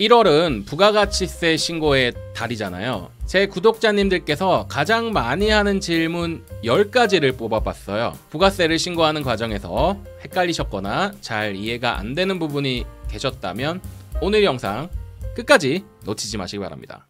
1월은 부가가치세 신고의 달이잖아요. 제 구독자님들께서 가장 많이 하는 질문 10가지를 뽑아봤어요. 부가세를 신고하는 과정에서 헷갈리셨거나 잘 이해가 안 되는 부분이 계셨다면 오늘 영상 끝까지 놓치지 마시기 바랍니다.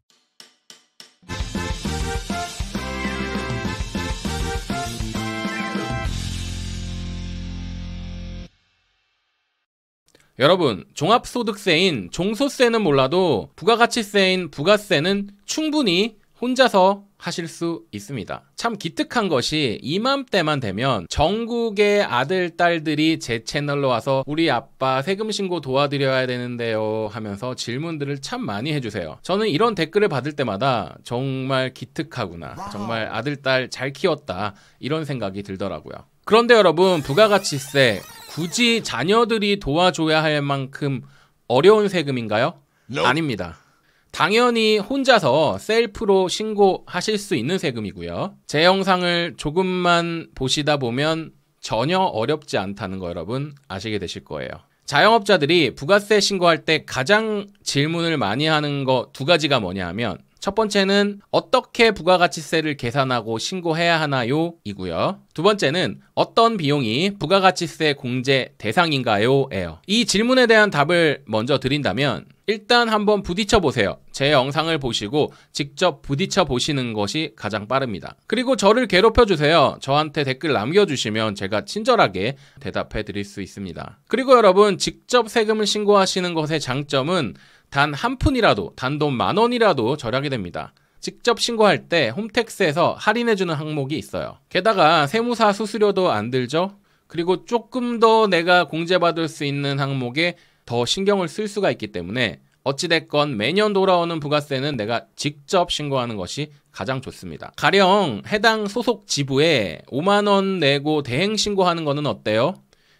여러분, 종합소득세인 종소세는 몰라도 부가가치세인 부가세는 충분히 혼자서 하실 수 있습니다. 참 기특한 것이 이맘때만 되면 전국의 아들, 딸들이 제 채널로 와서 우리 아빠 세금 신고 도와드려야 되는데요 하면서 질문들을 참 많이 해주세요. 저는 이런 댓글을 받을 때마다 정말 기특하구나. 정말 아들, 딸잘 키웠다. 이런 생각이 들더라고요. 그런데 여러분 부가가치세 굳이 자녀들이 도와줘야 할 만큼 어려운 세금인가요? No. 아닙니다. 당연히 혼자서 셀프로 신고하실 수 있는 세금이고요. 제 영상을 조금만 보시다 보면 전혀 어렵지 않다는 거 여러분 아시게 되실 거예요. 자영업자들이 부가세 신고할 때 가장 질문을 많이 하는 거 두 가지가 뭐냐 하면 첫 번째는 어떻게 부가가치세를 계산하고 신고해야 하나요? 이고요. 두 번째는 어떤 비용이 부가가치세 공제 대상인가요? 에요. 이 질문에 대한 답을 먼저 드린다면 일단 한번 부딪혀 보세요. 제 영상을 보시고 직접 부딪혀 보시는 것이 가장 빠릅니다. 그리고 저를 괴롭혀 주세요. 저한테 댓글 남겨 주시면 제가 친절하게 대답해 드릴 수 있습니다. 그리고 여러분 직접 세금을 신고하시는 것의 장점은 단한 푼이라도 단돈 만 원이라도 절약이 됩니다. 직접 신고할 때 홈택스에서 할인해주는 항목이 있어요. 게다가 세무사 수수료도 안 들죠? 그리고 조금 더 내가 공제받을 수 있는 항목에 더 신경을 쓸 수가 있기 때문에 어찌됐건 매년 돌아오는 부가세는 내가 직접 신고하는 것이 가장 좋습니다. 가령 해당 소속 지부에 5만원 내고 대행 신고하는 것은 어때요?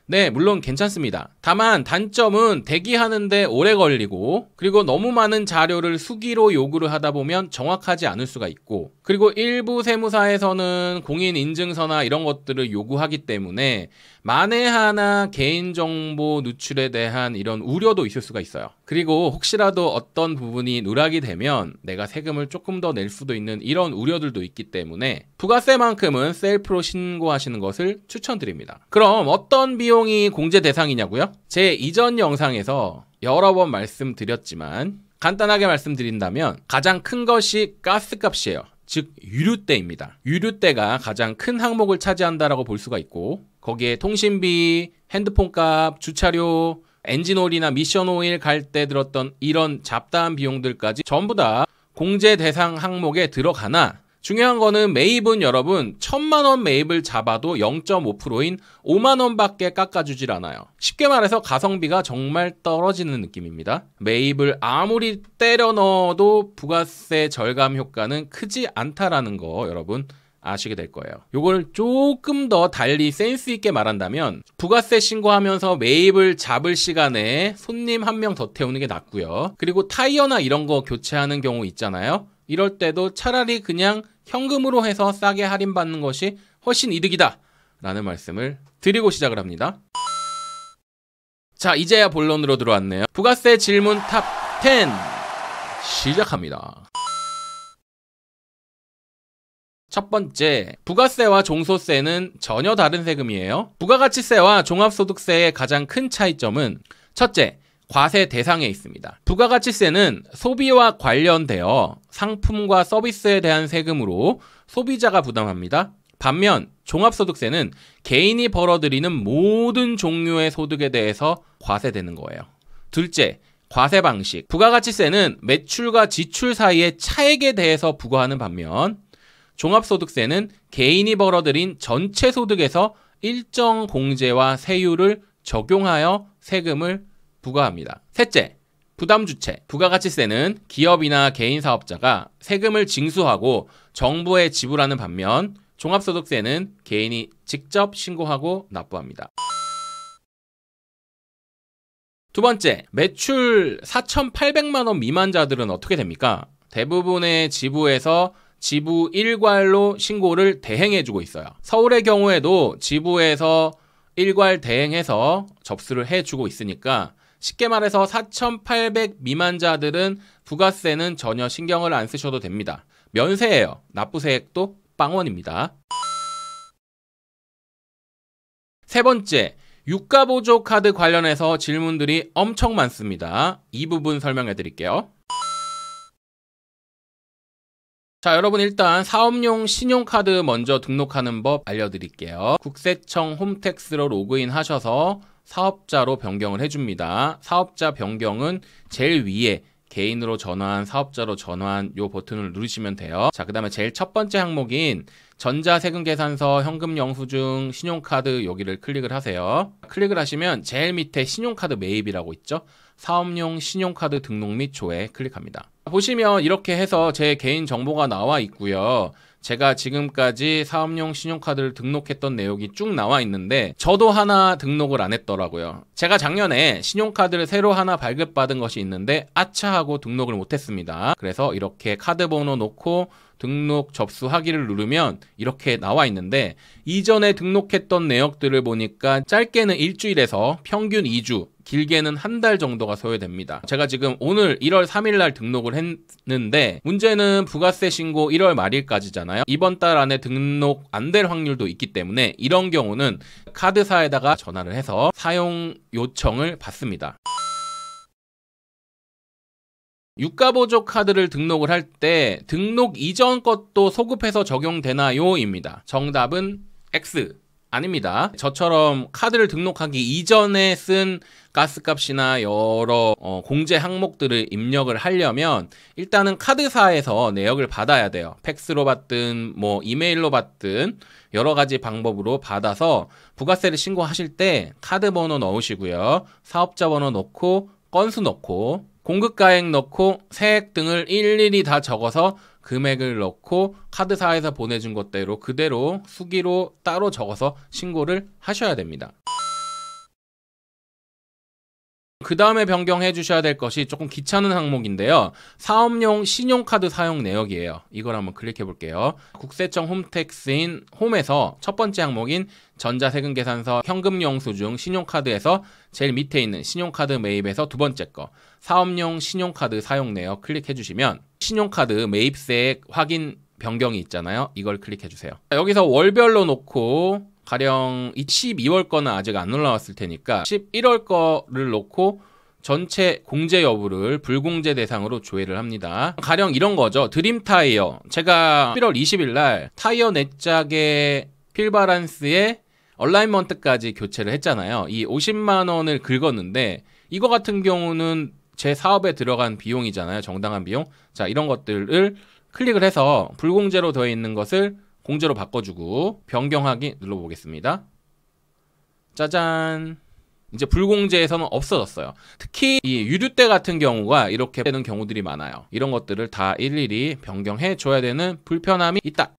네, 물론 괜찮습니다. 다만 단점은 대기하는데 오래 걸리고 그리고 너무 많은 자료를 수기로 요구를 하다 보면 정확하지 않을 수가 있고 그리고 일부 세무사에서는 공인 인증서나 이런 것들을 요구하기 때문에 만에 하나 개인정보 누출에 대한 이런 우려도 있을 수가 있어요. 그리고 혹시라도 어떤 부분이 누락이 되면 내가 세금을 조금 더 낼 수도 있는 이런 우려들도 있기 때문에 부가세만큼은 셀프로 신고하시는 것을 추천드립니다. 그럼 어떤 비용이 공제 대상이냐고요? 제 이전 영상에서 여러 번 말씀드렸지만 간단하게 말씀드린다면 가장 큰 것이 가스값이에요. 즉 유류대입니다. 유류대가 가장 큰 항목을 차지한다라고 볼 수가 있고 거기에 통신비, 핸드폰값, 주차료, 엔진오일이나 미션오일 갈 때 들었던 이런 잡다한 비용들까지 전부 다 공제 대상 항목에 들어가나 중요한 거는 매입은 여러분 1 천만 원 매입을 잡아도 0.5%인 5만 원밖에 깎아주질 않아요. 쉽게 말해서 가성비가 정말 떨어지는 느낌입니다. 매입을 아무리 때려 넣어도 부가세 절감 효과는 크지 않다라는 거 여러분 아시게 될 거예요. 요걸 조금 더 달리 센스 있게 말한다면 부가세 신고하면서 매입을 잡을 시간에 손님 한 명 더 태우는 게 낫고요. 그리고 타이어나 이런 거 교체하는 경우 있잖아요. 이럴 때도 차라리 그냥 현금으로 해서 싸게 할인받는 것이 훨씬 이득이다. 라는 말씀을 드리고 시작을 합니다. 자, 이제야 본론으로 들어왔네요. 부가세 질문 탑 10 시작합니다. 첫 번째, 부가세와 종소세는 전혀 다른 세금이에요. 부가가치세와 종합소득세의 가장 큰 차이점은 첫째, 과세 대상에 있습니다. 부가가치세는 소비와 관련되어 상품과 서비스에 대한 세금으로 소비자가 부담합니다. 반면 종합소득세는 개인이 벌어들이는 모든 종류의 소득에 대해서 과세되는 거예요. 둘째, 과세 방식. 부가가치세는 매출과 지출 사이의 차액에 대해서 부과하는 반면 종합소득세는 개인이 벌어들인 전체 소득에서 일정 공제와 세율을 적용하여 세금을 부과합니다. 셋째, 부담 주체, 부가가치세는 기업이나 개인 사업자가 세금을 징수하고 정부에 지불하는 반면 종합소득세는 개인이 직접 신고하고 납부합니다. 두 번째, 매출 4,800만 원 미만자들은 어떻게 됩니까? 대부분의 지부에서 지부 일괄로 신고를 대행해주고 있어요. 서울의 경우에도 지부에서 일괄 대행해서 접수를 해주고 있으니까 쉽게 말해서 4,800 미만자들은 부가세는 전혀 신경을 안 쓰셔도 됩니다. 면세예요. 납부세액도 빵원입니다. 세 번째, 유가보조 카드 관련해서 질문들이 엄청 많습니다. 이 부분 설명해 드릴게요. 자 여러분 일단 사업용 신용카드 먼저 등록하는 법 알려드릴게요 국세청 홈택스로 로그인 하셔서 사업자로 변경을 해줍니다. 사업자 변경은 제일 위에 개인으로 전환, 사업자로 전환 요 버튼을 누르시면 돼요. 자, 그 다음에 제일 첫 번째 항목인 전자세금계산서, 현금영수증, 신용카드 여기를 클릭을 하세요. 클릭을 하시면 제일 밑에 신용카드 매입이라고 있죠. 사업용 신용카드 등록 및 조회 클릭합니다. 보시면 이렇게 해서 제 개인 정보가 나와 있고요. 제가 지금까지 사업용 신용카드를 등록했던 내역이 쭉 나와 있는데 저도 하나 등록을 안 했더라고요. 제가 작년에 신용카드를 새로 하나 발급받은 것이 있는데 아차 하고 등록을 못했습니다. 그래서 이렇게 카드 번호 놓고 등록 접수하기를 누르면 이렇게 나와 있는데 이전에 등록했던 내역들을 보니까 짧게는 일주일에서 평균 2주 길게는 한 달 정도가 소요됩니다. 제가 지금 오늘 1월 3일 날 등록을 했는데 문제는 부가세 신고 1월 말일까지잖아요. 이번 달 안에 등록 안 될 확률도 있기 때문에 이런 경우는 카드사에다가 전화를 해서 사용 요청을 받습니다. 유가보조 카드를 등록을 할 때 등록 이전 것도 소급해서 적용되나요? 입니다. 정답은 X 아닙니다. 저처럼 카드를 등록하기 이전에 쓴 가스값이나 여러 어, 공제 항목들을 입력을 하려면 일단은 카드사에서 내역을 받아야 돼요. 팩스로 받든 뭐 이메일로 받든 여러 가지 방법으로 받아서 부가세를 신고하실 때 카드 번호 넣으시고요. 사업자 번호 넣고 건수 넣고 공급가액 넣고 세액 등을 일일이 다 적어서 금액을 넣고 카드사에서 보내준 것대로 그대로 수기로 따로 적어서 신고를 하셔야 됩니다. 그 다음에 변경해 주셔야 될 것이 조금 귀찮은 항목인데요. 사업용 신용카드 사용 내역이에요. 이걸 한번 클릭해 볼게요. 국세청 홈택스인 홈에서 첫 번째 항목인 전자세금 계산서 현금 영수증 신용카드에서 제일 밑에 있는 신용카드 매입에서 두 번째 거 사업용 신용카드 사용 내역 클릭해 주시면 신용카드 매입세액 확인 변경이 있잖아요. 이걸 클릭해 주세요. 여기서 월별로 놓고 가령 이 12월 거는 아직 안 올라왔을 테니까 11월 거를 놓고 전체 공제 여부를 불공제 대상으로 조회를 합니다. 가령 이런 거죠. 드림 타이어. 제가 1월 20일 날 타이어 내짝의 필바란스에 얼라인먼트까지 교체를 했잖아요. 이 50만 원을 긁었는데 이거 같은 경우는 제 사업에 들어간 비용이잖아요. 정당한 비용. 자, 이런 것들을 클릭을 해서 불공제로 되어 있는 것을 공제로 바꿔주고 변경하기 눌러보겠습니다. 짜잔 이제 불공제에서는 없어졌어요. 특히 이 유류대 같은 경우가 이렇게 되는 경우들이 많아요. 이런 것들을 다 일일이 변경해 줘야 되는 불편함이 있다.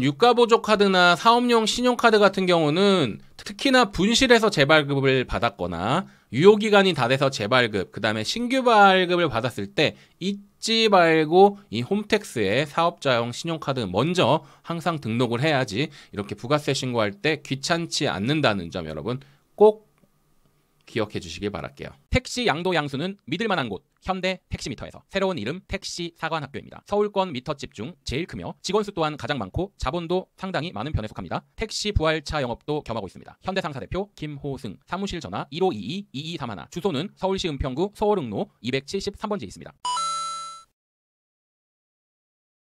유가보조 카드나 사업용 신용카드 같은 경우는 특히나 분실해서 재발급을 받았거나 유효기간이 다 돼서 재발급, 그 다음에 신규 발급을 받았을 때이 받지 말고 이 홈택스에 사업자용 신용카드 먼저 항상 등록을 해야지 이렇게 부가세 신고할 때 귀찮지 않는다는 점 여러분 꼭 기억해 주시길 바랄게요. 택시 양도 양수는 믿을 만한 곳 현대 택시미터에서 새로운 이름 택시 사관학교입니다. 서울권 미터집 중 제일 크며 직원 수 또한 가장 많고 자본도 상당히 많은 편에 속합니다. 택시 부활차 영업도 겸하고 있습니다. 현대상사 대표 김호승 사무실 전화 1522-2231 주소는 서울시 은평구 서울흥로 273번지에 있습니다.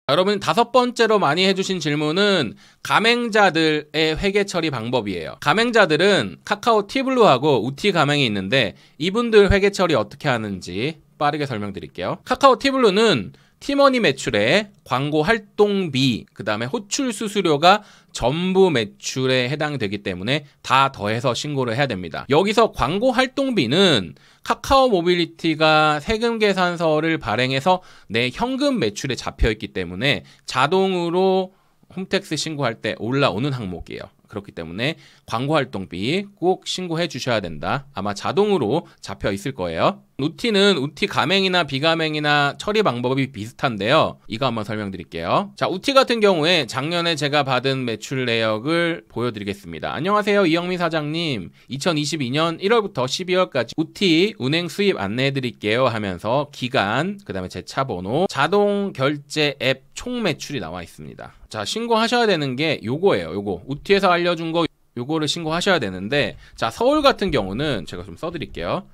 여러분 다섯 번째로 많이 해주신 질문은 가맹자들의 회계 처리 방법이에요. 가맹자들은 카카오 티블루하고 우티 가맹이 있는데 이분들 회계 처리 어떻게 하는지 빠르게 설명드릴게요. 카카오 티블루는 팀원이 매출에 광고 활동비, 그 다음에 호출 수수료가 전부 매출에 해당되기 때문에 다 더해서 신고를 해야 됩니다. 여기서 광고 활동비는 카카오 모빌리티가 세금 계산서를 발행해서 내 현금 매출에 잡혀 있기 때문에 자동으로 홈택스 신고할 때 올라오는 항목이에요. 그렇기 때문에 광고 활동비 꼭 신고해 주셔야 된다. 아마 자동으로 잡혀 있을 거예요. 우티는 우티 가맹이나 비가맹이나 처리 방법이 비슷한데요. 이거 한번 설명드릴게요. 자, 우티 같은 경우에 작년에 제가 받은 매출 내역을 보여드리겠습니다. 안녕하세요. 이영미 사장님. 2022년 1월부터 12월까지 우티 운행 수입 안내해드릴게요 하면서 기간, 그 다음에 제 차 번호, 자동 결제 앱 총 매출이 나와 있습니다. 자, 신고하셔야 되는 게 요거예요. 요거. 우티에서 알려준 거 요거를 신고하셔야 되는데 자, 서울 같은 경우는 제가 좀 써드릴게요.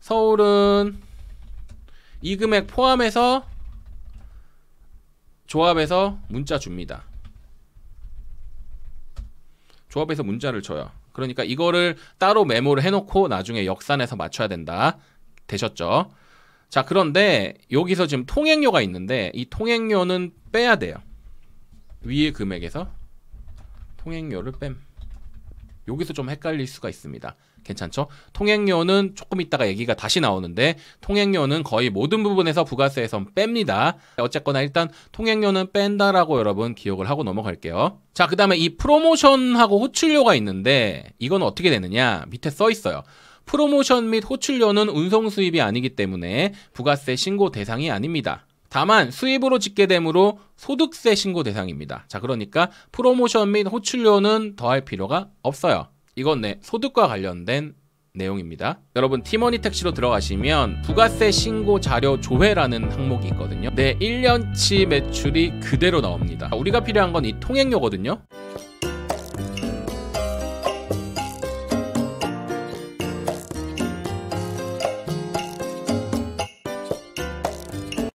서울은 이 금액 포함해서 조합에서 문자 줍니다. 조합에서 문자를 줘요. 그러니까 이거를 따로 메모를 해놓고 나중에 역산해서 맞춰야 된다. 되셨죠? 자, 그런데 여기서 지금 통행료가 있는데 이 통행료는 빼야 돼요. 위의 금액에서 통행료를 뺨. 여기서 좀 헷갈릴 수가 있습니다. 괜찮죠? 통행료는 조금 있다가 얘기가 다시 나오는데 통행료는 거의 모든 부분에서 부가세에선 뺍니다. 어쨌거나 일단 통행료는 뺀다라고 여러분 기억을 하고 넘어갈게요. 자, 그 다음에 이 프로모션하고 호출료가 있는데 이건 어떻게 되느냐 밑에 써 있어요. 프로모션 및 호출료는 운송 수입이 아니기 때문에 부가세 신고 대상이 아닙니다. 다만 수입으로 집계되므로 소득세 신고 대상입니다. 자, 그러니까 프로모션 및 호출료는 더할 필요가 없어요. 이건 네, 소득과 관련된 내용입니다. 여러분 티머니 택시로 들어가시면 부가세 신고 자료 조회라는 항목이 있거든요. 내 1년치 매출이 그대로 나옵니다. 우리가 필요한 건 이 통행료거든요.